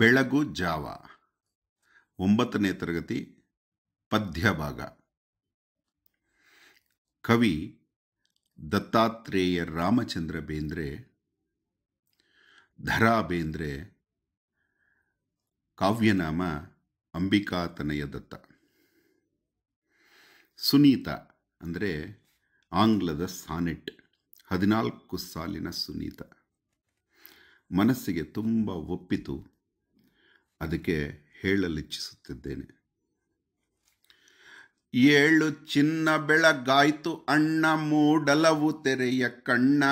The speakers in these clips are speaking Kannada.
ಬೆಳಗು ಜಾವ ಒಂಬತ್ತನೇ ತರಗತಿ ಪದ್ಯಭಾಗ ಕವಿ ದತ್ತಾತ್ರೇಯ ರಾಮಚಂದ್ರ ಬೇಂದ್ರೆ ಧರಾ ಬೇಂದ್ರೆ ಕಾವ್ಯನಾಮ ಅಂಬಿಕಾತನಯ ದತ್ತ ಸುನೀತ ಅಂದರೆ ಆಂಗ್ಲದ ಸಾನೆಟ್ ಹದಿನಾಲ್ಕು ಸಾಲಿನ ಸುನೀತ ಮನಸ್ಸಿಗೆ ತುಂಬ ಒಪ್ಪಿತು ಅದಕ್ಕೆ ಹೇಳಲಿಚ್ಛಿಸುತ್ತಿದ್ದೇನೆ ಏಳು ಚಿನ್ನ ಬೆಳಗಾಯ್ತು ಅಣ್ಣ ಮೂಡಲವು ತೆರೆಯ ಕಣ್ಣ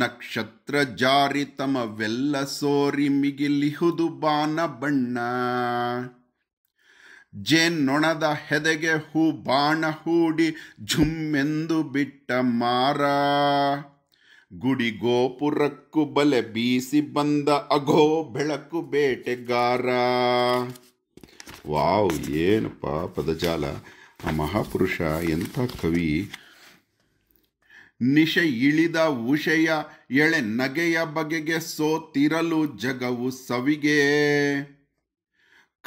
ನಕ್ಷತ್ರ ಜಾರಿ ತಮವೆಲ್ಲ ಸೋರಿ ಮಿಗಿಲಿಹುದು ಬಾನ ಬಣ್ಣ ಜೇನ್ನೊಣದ ಹೆದೆಗೆ ಹೂ ಬಾಣ ಹೂಡಿ ಝುಮ್ಮೆಂದು ಬಿಟ್ಟ ಮಾರ ಗುಡಿಗೋಪುರಕ್ಕೂ ಬಲೆ ಬೀಸಿ ಬಂದ ಅಗೋ ಬೆಳಕು ಬೇಟೆಗಾರ ವಾವ್ ಏನಪ್ಪ ಪದಜಾಲ ಆ ಮಹಾಪುರುಷ ಎಂಥ ಕವಿ ನಿಶ ಇಳಿದ ಉಷಯ ಎಳೆ ನಗೆಯ ಬಗೆಗೆ ಸೋತಿರಲು ಜಗವು ಸವಿಗೆ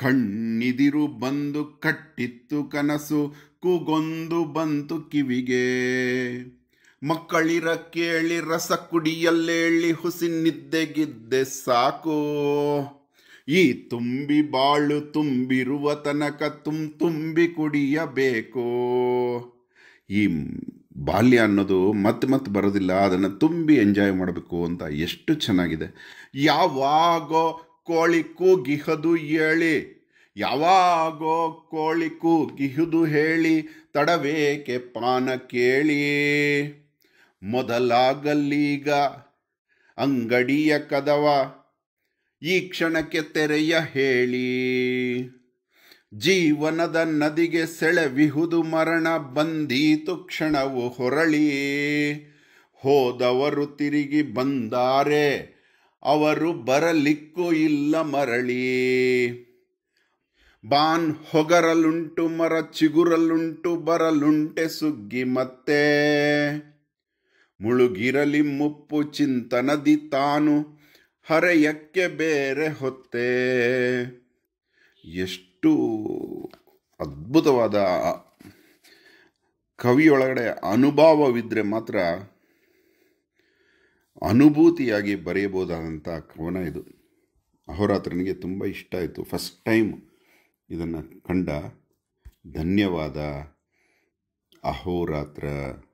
ಕಣ್ಣಿದಿರು ಬಂದು ಕಟ್ಟಿತ್ತು ಕನಸು ಕೂಗೊಂದು ಬಂತು ಕಿವಿಗೆ ಮಕ್ಕಳಿರ ಕೇಳಿ ರಸ ಕುಡಿಯಲ್ಲೇಳಿ ಹುಸಿ ನಿದ್ದೆಗಿದ್ದೆ ಸಾಕೋ ಈ ತುಂಬಿ ಬಾಳು ತುಂಬಿರುವ ತನಕ ತುಂ ತುಂಬಿ ಕುಡಿಯಬೇಕು ಈ ಬಾಲ್ಯ ಅನ್ನೋದು ಮತ್ತೆ ಮತ್ತೆ ಬರೋದಿಲ್ಲ ಅದನ್ನು ತುಂಬಿ ಎಂಜಾಯ್ ಮಾಡಬೇಕು ಅಂತ ಎಷ್ಟು ಚೆನ್ನಾಗಿದೆ ಯಾವಾಗೋ ಕೋಳಿ ಕೂಗಿಹದು ಹೇಳಿ ಯಾವಾಗೋ ಕೋಳಿ ಗಿಹುದು ಹೇಳಿ ತಡವೇಕೆ ಪಾನ ಕೇಳಿ ಮೊದಲಾಗಲ್ಲೀಗ ಅಂಗಡಿಯ ಕದವ ಈ ಕ್ಷಣಕ್ಕೆ ತೆರೆಯ ಹೇಳಿ ಜೀವನದ ನದಿಗೆ ಸೆಳೆವಿಹುದು ಮರಣ ಬಂದೀತು ಕ್ಷಣವು ಹೊರಳಿ ಹೋದವರು ತಿರುಗಿ ಬಂದಾರೆ ಅವರು ಬರಲಿಕ್ಕೂ ಇಲ್ಲ ಮರಳಿ ಬಾನ್ ಹೊಗರಲುಂಟು ಮರ ಚಿಗುರಲುಂಟು ಬರಲುಂಟೆ ಸುಗ್ಗಿ ಮತ್ತೆ ಮುಳುಗಿರಲಿ ಮುಪ್ಪು ಚಿಂತನದಿ ತಾನು ಹರೆಯಕ್ಕೆ ಬೇರೆ ಹೊತ್ತೇ ಎಷ್ಟು ಅದ್ಭುತವಾದ ಕವಿಯೊಳಗಡೆ ಅನುಭವವಿದ್ದರೆ ಮಾತ್ರ ಅನುಭೂತಿಯಾಗಿ ಬರೆಯಬಹುದಾದಂಥ ಕವನ ಇದು ಅಹೋರಾತ್ರನಿಗೆ ತುಂಬ ಇಷ್ಟ ಆಯಿತು ಫಸ್ಟ್ ಟೈಮ್ ಇದನ್ನು ಕಂಡ ಧನ್ಯವಾದ ಅಹೋರಾತ್ರ